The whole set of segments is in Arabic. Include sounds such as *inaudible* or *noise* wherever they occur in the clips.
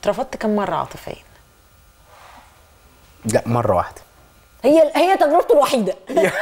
اترفضت كم مره عاطفيا لا مره واحده هي هي تجربته الوحيده *laughs*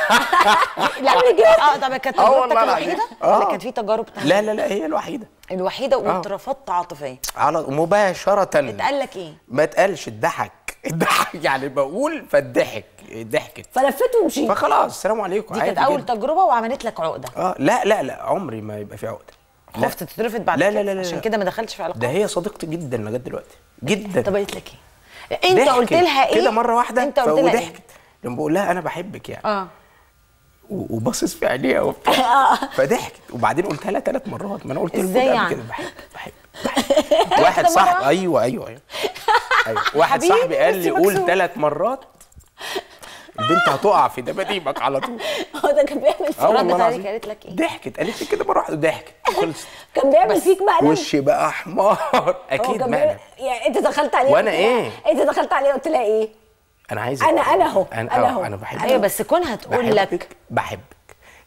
لا كده اه طب كانت آه، تجربتك الوحيده آه. ولا كانت في تجارب تانية لا لا لا هي الوحيده الوحيده آه. واترفضت عاطفيا على مباشره اتقال لك ايه ما اتقالش اتضحك *laughs* الضحك يعني بقول فالضحك ضحكت فلفت ومشيت فخلاص السلام عليكم دي كانت اول تجربه وعملت لك عقده اه لا لا لا عمري ما يبقى في عقده خفت تترفض بعد لا لا لا, لا عشان كده ما دخلتش في علاقات ده هي صديقتي جدا لغايه دلوقتي إيه؟ جدا طب قالت لك ايه انت قلت لها ايه كده مره واحده انت قلت لها ضحكت إيه؟ لما بقول لها انا بحبك يعني اه وباصص في عينيها وبتاع *laughs* آه. فضحكت وبعدين قلت لها ثلاث مرات ما انا قلت لها يعني؟ كده بحب بحب, *laughs* بحب. واحد صاحبي ايوه ايوه ايوه, أيوة. واحد صاحبي قال لي قول ثلاث مرات البنت هتقع في دباديبك على طول *laughs* هو ده كان بيعمل فيك ردت عليك قالت لك ايه؟ ضحكت قالت لي كده مره واحده ضحكت *laughs* كان بيعمل فيك مقلب وشي بقى حمار *laughs* اكيد مقلب يعني انت دخلت عليه وانا ايه؟ انت دخلت عليه قلت لها ايه؟ انا عايز انا انا اهو انا آه، اهو انا بحبك ايوه بس كونها تقول لك بحبك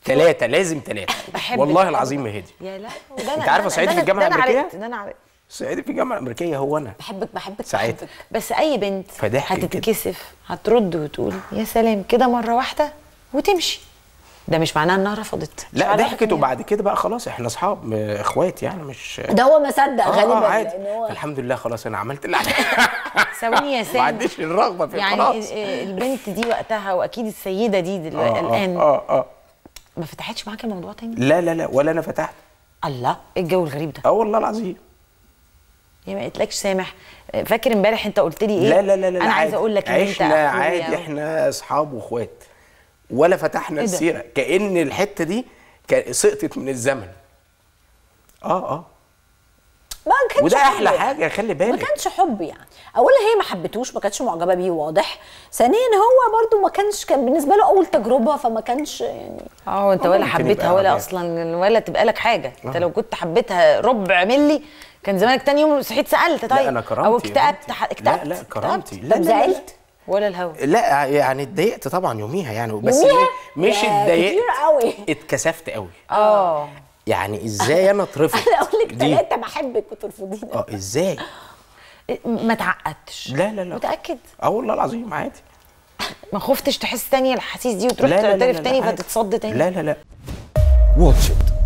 ثلاثة لازم ثلاثة والله العظيم ما هدي يا لا انت عارفة صعيدي في الجامعة الأمريكية؟ ده انا عارفه صعيدي في الجامعه الامريكيه هو انا بحبك بحبك ساعات بس اي بنت هتتكسف هترد وتقول يا سلام كده مره واحده وتمشي ده مش معناه انها رفضت لا ضحكت وبعد كده بقى خلاص احنا اصحاب اخوات يعني مش ده هو ما صدق آه غالبا آه يعني عادي هو... الحمد لله خلاص انا عملت اللي عليا *laughs* ثواني يا سامي ما عنديش الرغبه في يعني خلاص يعني البنت دي وقتها واكيد السيده دي الان آه،, آه الان اه اه ما فتحتش معاك الموضوع تاني لا لا لا ولا انا فتحت الله ايه الجو الغريب ده اه والله العظيم يعني ما قلتلكش سامح فاكر امبارح انت قلت لي ايه لا لا لا, لا انا عايز اقول لك ان انت عادي عادي يعني. احنا اصحاب واخوات ولا فتحنا إيه السيره كان الحته دي سقطت من الزمن اه اه ما كانش وده احلى حاجه خلي بالك ما كانش حب يعني اولا هي ما حبتهوش ما كانتش معجبه بيه واضح ثانيا هو برده ما كانش كان بالنسبه له اول تجربه فما كانش يعني اه انت ولا حبيتها ولا اصلا ولا تبقى لك حاجه انت آه. لو كنت حبيتها ربع ملي كان زمانك تاني يوم صحيت سالت طيب لا انا كرامتي او اكتئبت اكتئبت لا لا كرامتي لا لا زعلت ولا الهوا لا يعني اتضايقت طبعا يوميها يعني بس يوميها؟ إيه، مش اتضايقت كتير قوي اتكسفت قوي اه يعني ازاي انا اترفض *laughs* انا اقول لك ثلاثه بحبك وترفضيني اه ازاي إيه، ما تعقدتش لا لا لا متاكد اه والله العظيم عادي ما خفتش تحس تاني الاحاسيس دي وتروح تعترف تاني فتتصد تاني لا لا لا واتش